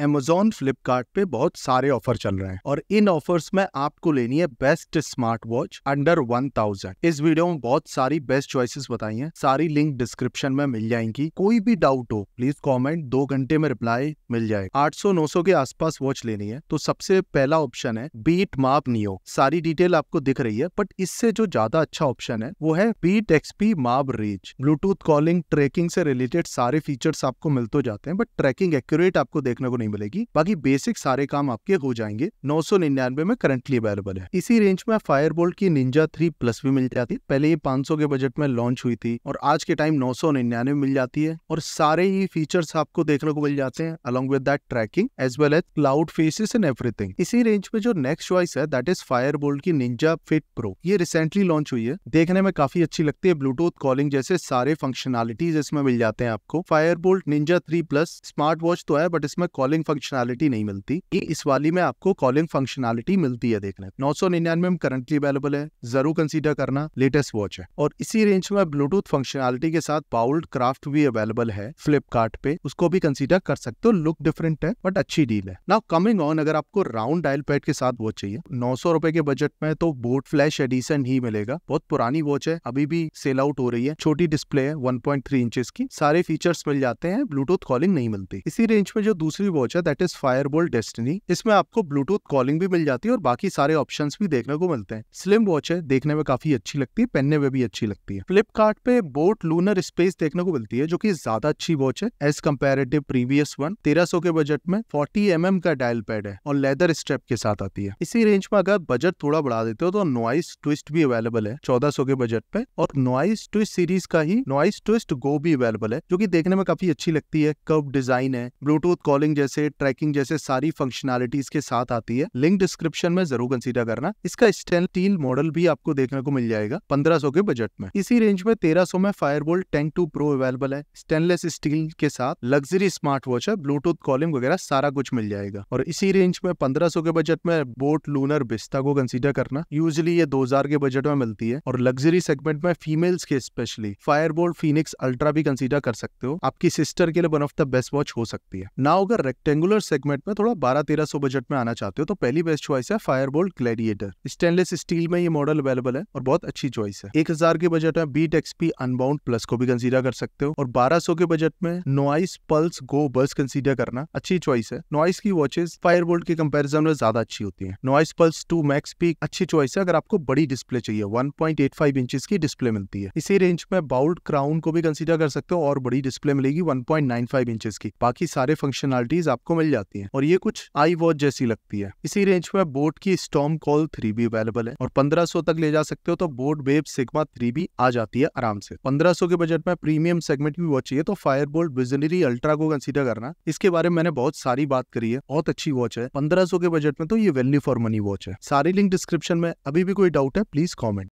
Amazon Flipkart पे बहुत सारे ऑफर चल रहे हैं और इन ऑफर्स में आपको लेनी है best smart watch under one thousand इस वीडियो में बहुत सारी बेस्ट चॉइसेस बताई हैं सारी लिंक डिस्क्रिप्शन में मिल जाएंगी कोई भी डाउट हो प्लीज कमेंट दो घंटे में रिप्लाई मिल जाए 800-900 के आसपास वॉच लेनी है तो सबसे पहला ऑप्शन है बीट माप नियो सारी डिटेल आपको दिख रही है बट इससे जो ज्यादा अच्छा ऑप्शन है वो है बीट एक्सपी माप रीच ब्लूटूथ कॉलिंग ट्रैकिंग से रिलेटेड सारे फीचर्स आपको मिलते तो जाते हैं बट ट्रैकिंग एक्यूरेट आपको देखने को नहीं नहीं मिलेगी बाकी बेसिक सारे काम आपके हो जाएंगे नौ सौ निन्यानवे में करंटली अवेलेबल है इसी रेंज में फायरबोल्ट की निंजा थ्री प्लस भी मिल जाती है पहले ये 500 के बजट में लॉन्च हुई थी और आज के टाइम नौ सौ मिल जाती है और सारे ही फीचर्स आपको देखने को मिल जाते हैं along with that tracking as well as cloud faces and everything इसी रेंज में जो नेक्स्ट चॉइस है दैट इज फायरबोल्ट की निंजा फिट प्रो ये रिसेंटली लॉन्च हुई है देखने में काफी अच्छी लगती है ब्लूटूथ कॉलिंग जैसे सारे फंक्शनलिटीज इसमें मिल जाते हैं आपको Fire Boltt ninja three plus smart watch तो है बट इसमें कॉलिंग कॉलिंग फंक्शनलिटी नहीं मिलती इस वाली में आपको कॉलिंग फंक्शनलिटी मिलती है देखने नौ सौ निन्यानवे में करंटली अवेलेबल है जरूर कंसीडर करना लेटेस्ट वॉच है और इसी रेंज में ब्लूटूथ फंक्शनलिटी के साथ पाउल्ड क्राफ्ट भी अवेलेबल है फ्लिपकार्ट पे उसको भी कंसिडर कर सकते हो लुक डिफरेंट है बट अच्छी डील है ना कमिंग ऑन अगर आपको राउंड डायल पैड के साथ वॉच चाहिए नौ सौ रुपए के बजट में तो बोट फ्लैश एडिशन ही मिलेगा बहुत पुरानी वॉच है अभी भी सेल आउट हो रही है छोटी डिस्प्ले है वन पॉइंट थ्री इंचेस की सारे फीचर्स मिल जाते हैं ब्लूटूथ कॉलिंग नहीं मिलती इसी रेंज में जो दूसरी वॉच सोचा दैट इज फायरबोल्ट डेस्टिनी इसमें आपको ब्लूटूथ कॉलिंग भी मिल जाती है और बाकी सारे ऑप्शन भी देखने को मिलते हैं स्लिम वॉच है देखने में काफी अच्छी लगती है पहनने में भी अच्छी लगती है फ्लिपकार्ट पे बोट लूनर स्पेस देखने को मिलती है जो की ज्यादा अच्छी वॉच है एज कम्पेरेटिव प्रीवियस वन तेरह के बजट में फोर्टी एम mm का डायल पैड है और लेदर स्ट्रेप के साथ आती है इसी रेंज में अगर बजट थोड़ा बढ़ा देते हो तो नॉइस ट्विस्ट भी अवेलेबल है चौदह के बजट पे और नॉइस ट्विस्ट सीरीज का ही नॉइस ट्विस्ट गो भी अवेलेबल है जो की देखने में काफी अच्छी लगती है कब डिजाइन है ब्लूटूथ कॉलिंग जैसे से ट्रैकिंग जैसे सारी फंक्शनैलिटीज के साथ आती है लिंक डिस्क्रिप्शन में जरूर कंसीडर करना इसका स्टील मॉडल भी आपको देखने को मिल जाएगा पंद्रह के बजट में इसी रेंज में तेरह में Fireboltt tank two pro available है स्टेनलेस स्टील के साथ लग्जरी स्मार्ट वॉच है ब्लूटूथ कॉलिंग वगैरह सारा कुछ मिल जाएगा और इसी रेंज में पंद्रह के बजट में बोट लूनर बिस्ता को कंसिडर करना यूजली ये दो के बजट में मिलती है और लग्जरी सेगमेंट में फीमेल्स के specially Fire Boltt Phoenix Ultra भी कंसिडर कर सकते हो आपकी सिस्टर के लिए one of the best watch हो सकती है नाउ अगर रेक्ट रेक्टेंगुलर सेगमेंट में थोड़ा बारह तेरह सौ बजट में आना चाहते हो तो पहली बेस्ट चॉइस है Fire Boltt Gladiator stainless steel में ये मॉडल अवेलेबल है और बहुत अच्छी चॉइस है एक हजार के बजट में बीट एक्सपी अनबाउंड प्लस को भी कंसिडर कर सकते हो और बारह सौ के बजट में नोइस पल्स गो बस कंसिडर करना अच्छी चॉइस है नॉइस की वॉचेस फायर बोल्ट के कंपेरिजन में ज्यादा अच्छी होती है नॉइस पल्स टू मैक्स भी अच्छी चॉइस है अगर आपको बड़ी डिस्प्ले चाहिए one point eight five inches की डिस्प्ले मिलती है इसी रेंज में बाउल्ड क्राउन को भी कंसीडर कर सकते हो और बड़ी डिस्प्ले मिलेगी one point nine five inches की बाकी सारे फंक्शनलिटीज आपको मिल जाती है और ये कुछ आई वॉच जैसी लगती है इसी रेंज में बोट की स्टॉम कॉल थ्री भी अवेलेबल है और पंद्रह तक ले जा सकते हो तो बोट बेब सिकमा थ्री भी आ जाती है आराम से पंद्रह के बजट में प्रीमियम सेगमेंट की वॉच चाहिए तो फायर बोल्ट विजनरी अल्ट्रा को कंसिडर करना इसके बारे में मैंने बहुत सारी बात करी है बहुत अच्छी वॉच है पंद्रह के बजट में तो ये वेल्यू फॉर मनी वॉच है सारी लिंक डिस्क्रिप्शन में अभी भी कोई डाउट है प्लीज कॉमेंट